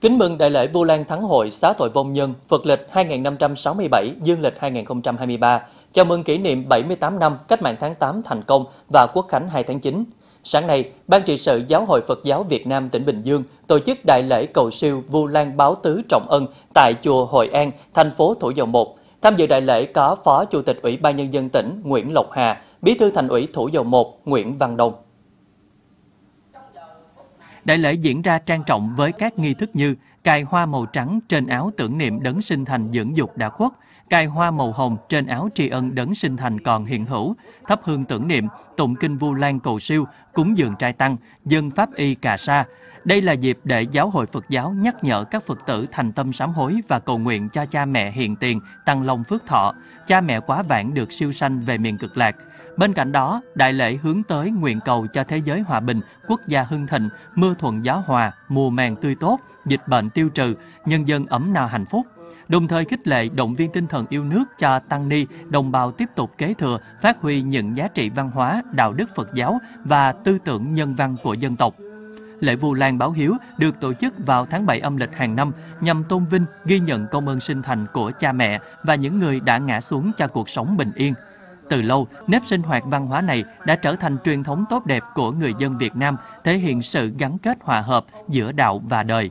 Kính mừng đại lễ Vu Lan Thắng Hội Xá tội vong nhân Phật lịch 2567, Dương lịch 2023, chào mừng kỷ niệm 78 năm Cách mạng tháng 8 thành công và Quốc khánh 2 tháng 9. Sáng nay, Ban trị sự Giáo hội Phật giáo Việt Nam tỉnh Bình Dương tổ chức đại lễ cầu siêu Vu Lan Báo Tứ Trọng Ân tại chùa Hội An, thành phố Thủ Dầu Một. Tham dự đại lễ có Phó Chủ tịch Ủy ban Nhân dân tỉnh Nguyễn Lộc Hà, Bí thư Thành ủy Thủ Dầu Một Nguyễn Văn Đồng Đại lễ diễn ra trang trọng với các nghi thức như cài hoa màu trắng trên áo tưởng niệm đấng sinh thành dưỡng dục đã khuất, cài hoa màu hồng trên áo tri ân đấng sinh thành còn hiện hữu, thắp hương tưởng niệm, tụng kinh Vu Lan cầu siêu, cúng dường trai tăng, dân pháp y cà sa. Đây là dịp để giáo hội Phật giáo nhắc nhở các Phật tử thành tâm sám hối và cầu nguyện cho cha mẹ hiện tiền, tăng long phước thọ, cha mẹ quá vãng được siêu sanh về miền cực lạc – Bên cạnh đó, đại lễ hướng tới nguyện cầu cho thế giới hòa bình, quốc gia hưng thịnh, mưa thuận gió hòa, mùa màng tươi tốt, dịch bệnh tiêu trừ, nhân dân ấm no hạnh phúc. Đồng thời khích lệ động viên tinh thần yêu nước cho tăng ni, đồng bào tiếp tục kế thừa, phát huy những giá trị văn hóa, đạo đức Phật giáo và tư tưởng nhân văn của dân tộc. Lễ Vu Lan Báo Hiếu được tổ chức vào tháng 7 âm lịch hàng năm nhằm tôn vinh, ghi nhận công ơn sinh thành của cha mẹ và những người đã ngã xuống cho cuộc sống bình yên – từ lâu, nếp sinh hoạt văn hóa này đã trở thành truyền thống tốt đẹp của người dân Việt Nam, thể hiện sự gắn kết hòa hợp giữa đạo và đời.